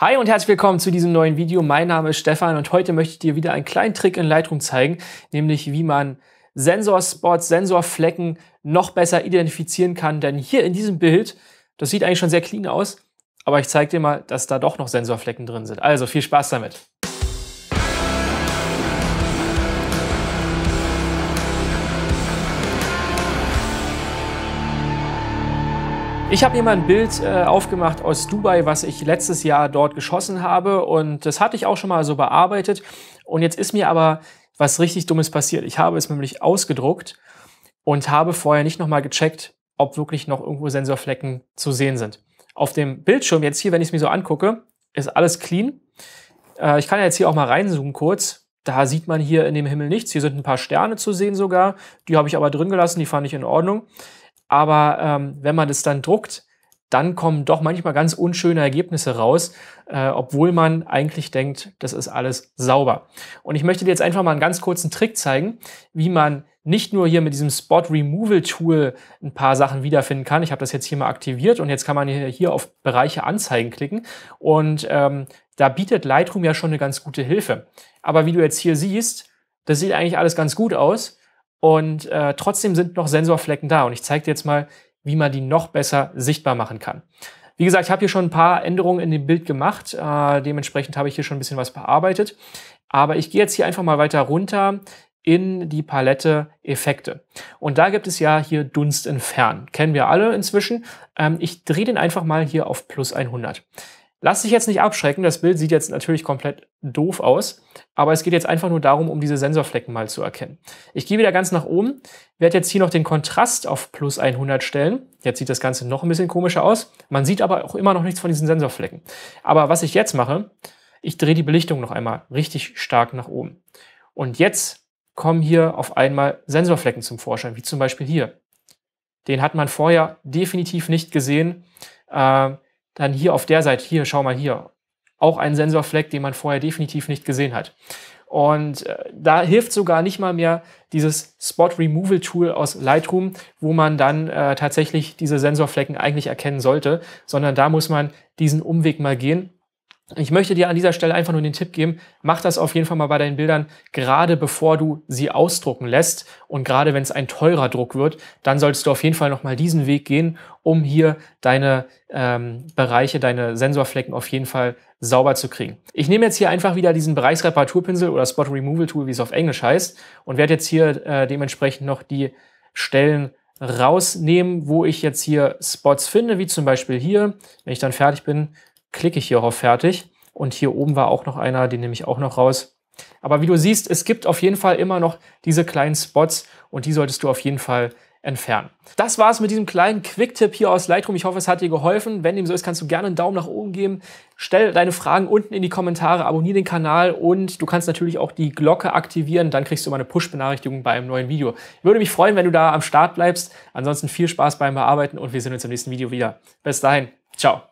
Hi und herzlich willkommen zu diesem neuen Video. Mein Name ist Stefan und heute möchte ich dir wieder einen kleinen Trick in Lightroom zeigen, nämlich wie man Sensorspots, Sensorflecken noch besser identifizieren kann. Denn hier in diesem Bild, das sieht eigentlich schon sehr clean aus, aber ich zeige dir mal, dass da doch noch Sensorflecken drin sind. Also viel Spaß damit. Ich habe hier mal ein Bild äh, aufgemacht aus Dubai, was ich letztes Jahr dort geschossen habe. Und das hatte ich auch schon mal so bearbeitet. Und jetzt ist mir aber was richtig Dummes passiert. Ich habe es nämlich ausgedruckt und habe vorher nicht nochmal gecheckt, ob wirklich noch irgendwo Sensorflecken zu sehen sind. Auf dem Bildschirm jetzt hier, wenn ich es mir so angucke, ist alles clean. Äh, ich kann ja jetzt hier auch mal reinzoomen kurz. Da sieht man hier in dem Himmel nichts. Hier sind ein paar Sterne zu sehen sogar. Die habe ich aber drin gelassen, die fand ich in Ordnung. Aber ähm, wenn man das dann druckt, dann kommen doch manchmal ganz unschöne Ergebnisse raus, äh, obwohl man eigentlich denkt, das ist alles sauber. Und ich möchte dir jetzt einfach mal einen ganz kurzen Trick zeigen, wie man nicht nur hier mit diesem Spot Removal Tool ein paar Sachen wiederfinden kann. Ich habe das jetzt hier mal aktiviert und jetzt kann man hier auf Bereiche anzeigen klicken und ähm, da bietet Lightroom ja schon eine ganz gute Hilfe. Aber wie du jetzt hier siehst, das sieht eigentlich alles ganz gut aus. Und äh, trotzdem sind noch Sensorflecken da. Und ich zeige dir jetzt mal, wie man die noch besser sichtbar machen kann. Wie gesagt, ich habe hier schon ein paar Änderungen in dem Bild gemacht. Äh, dementsprechend habe ich hier schon ein bisschen was bearbeitet. Aber ich gehe jetzt hier einfach mal weiter runter in die Palette Effekte. Und da gibt es ja hier Dunst entfernen. Kennen wir alle inzwischen. Ähm, ich drehe den einfach mal hier auf plus 100. Lass dich jetzt nicht abschrecken, das Bild sieht jetzt natürlich komplett doof aus, aber es geht jetzt einfach nur darum, um diese Sensorflecken mal zu erkennen. Ich gehe wieder ganz nach oben, werde jetzt hier noch den Kontrast auf plus 100 stellen. Jetzt sieht das Ganze noch ein bisschen komischer aus. Man sieht aber auch immer noch nichts von diesen Sensorflecken. Aber was ich jetzt mache, ich drehe die Belichtung noch einmal richtig stark nach oben. Und jetzt kommen hier auf einmal Sensorflecken zum Vorschein, wie zum Beispiel hier. Den hat man vorher definitiv nicht gesehen. Äh, dann hier auf der Seite, hier, schau mal hier, auch ein Sensorfleck, den man vorher definitiv nicht gesehen hat. Und äh, da hilft sogar nicht mal mehr dieses Spot Removal Tool aus Lightroom, wo man dann äh, tatsächlich diese Sensorflecken eigentlich erkennen sollte, sondern da muss man diesen Umweg mal gehen ich möchte dir an dieser Stelle einfach nur den Tipp geben, mach das auf jeden Fall mal bei deinen Bildern, gerade bevor du sie ausdrucken lässt und gerade wenn es ein teurer Druck wird, dann solltest du auf jeden Fall nochmal diesen Weg gehen, um hier deine ähm, Bereiche, deine Sensorflecken auf jeden Fall sauber zu kriegen. Ich nehme jetzt hier einfach wieder diesen Bereichsreparaturpinsel oder Spot Removal Tool, wie es auf Englisch heißt, und werde jetzt hier äh, dementsprechend noch die Stellen rausnehmen, wo ich jetzt hier Spots finde, wie zum Beispiel hier. Wenn ich dann fertig bin, klicke ich hier auf Fertig. Und hier oben war auch noch einer, den nehme ich auch noch raus. Aber wie du siehst, es gibt auf jeden Fall immer noch diese kleinen Spots und die solltest du auf jeden Fall entfernen. Das war's mit diesem kleinen Quick-Tipp hier aus Lightroom. Ich hoffe, es hat dir geholfen. Wenn dem so ist, kannst du gerne einen Daumen nach oben geben. Stell deine Fragen unten in die Kommentare, abonniere den Kanal und du kannst natürlich auch die Glocke aktivieren. Dann kriegst du immer eine Push-Benachrichtigung bei einem neuen Video. Ich würde mich freuen, wenn du da am Start bleibst. Ansonsten viel Spaß beim Bearbeiten und wir sehen uns im nächsten Video wieder. Bis dahin. Ciao.